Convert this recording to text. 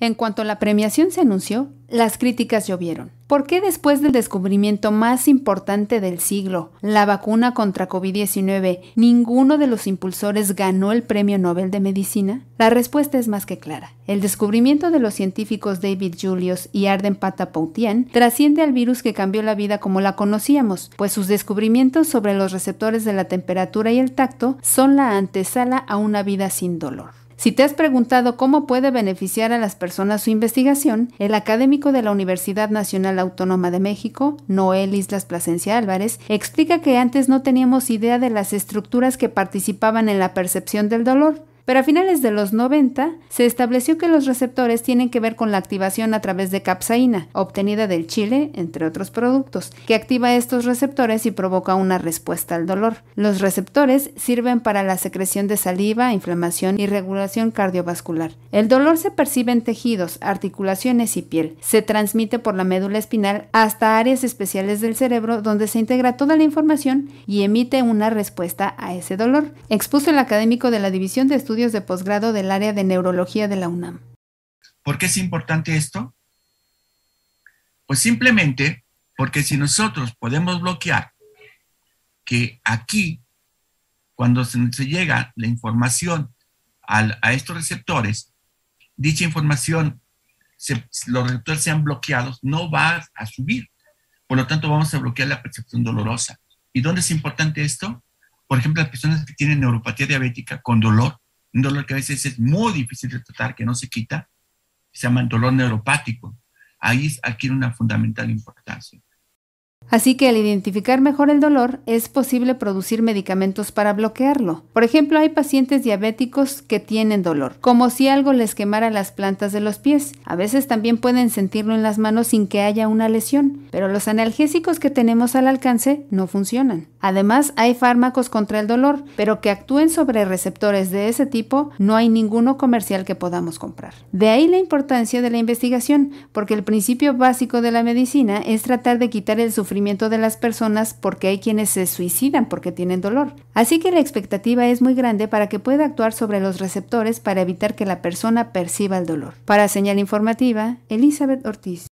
En cuanto la premiación se anunció, las críticas llovieron. ¿Por qué después del descubrimiento más importante del siglo, la vacuna contra COVID-19, ninguno de los impulsores ganó el Premio Nobel de Medicina? La respuesta es más que clara. El descubrimiento de los científicos David Julius y Arden Patapoutian trasciende al virus que cambió la vida como la conocíamos, pues sus descubrimientos sobre los receptores de la temperatura y el tacto son la antesala a una vida sin dolor. Si te has preguntado cómo puede beneficiar a las personas su investigación, el académico de la Universidad Nacional Autónoma de México, Noel Islas Plasencia Álvarez, explica que antes no teníamos idea de las estructuras que participaban en la percepción del dolor pero a finales de los 90 se estableció que los receptores tienen que ver con la activación a través de capsaína, obtenida del chile, entre otros productos, que activa estos receptores y provoca una respuesta al dolor. Los receptores sirven para la secreción de saliva, inflamación y regulación cardiovascular. El dolor se percibe en tejidos, articulaciones y piel. Se transmite por la médula espinal hasta áreas especiales del cerebro donde se integra toda la información y emite una respuesta a ese dolor, expuso el académico de la División de Estudios de posgrado del área de neurología de la UNAM. ¿Por qué es importante esto? Pues simplemente porque si nosotros podemos bloquear que aquí, cuando se llega la información al, a estos receptores, dicha información, los receptores sean bloqueados, no va a subir. Por lo tanto, vamos a bloquear la percepción dolorosa. ¿Y dónde es importante esto? Por ejemplo, las personas que tienen neuropatía diabética con dolor un dolor que a veces es muy difícil de tratar, que no se quita, se llama dolor neuropático. Ahí adquiere una fundamental importancia. Así que al identificar mejor el dolor, es posible producir medicamentos para bloquearlo. Por ejemplo, hay pacientes diabéticos que tienen dolor, como si algo les quemara las plantas de los pies. A veces también pueden sentirlo en las manos sin que haya una lesión, pero los analgésicos que tenemos al alcance no funcionan. Además, hay fármacos contra el dolor, pero que actúen sobre receptores de ese tipo, no hay ninguno comercial que podamos comprar. De ahí la importancia de la investigación, porque el principio básico de la medicina es tratar de quitar el sufrimiento de las personas porque hay quienes se suicidan porque tienen dolor. Así que la expectativa es muy grande para que pueda actuar sobre los receptores para evitar que la persona perciba el dolor. Para señal informativa, Elizabeth Ortiz.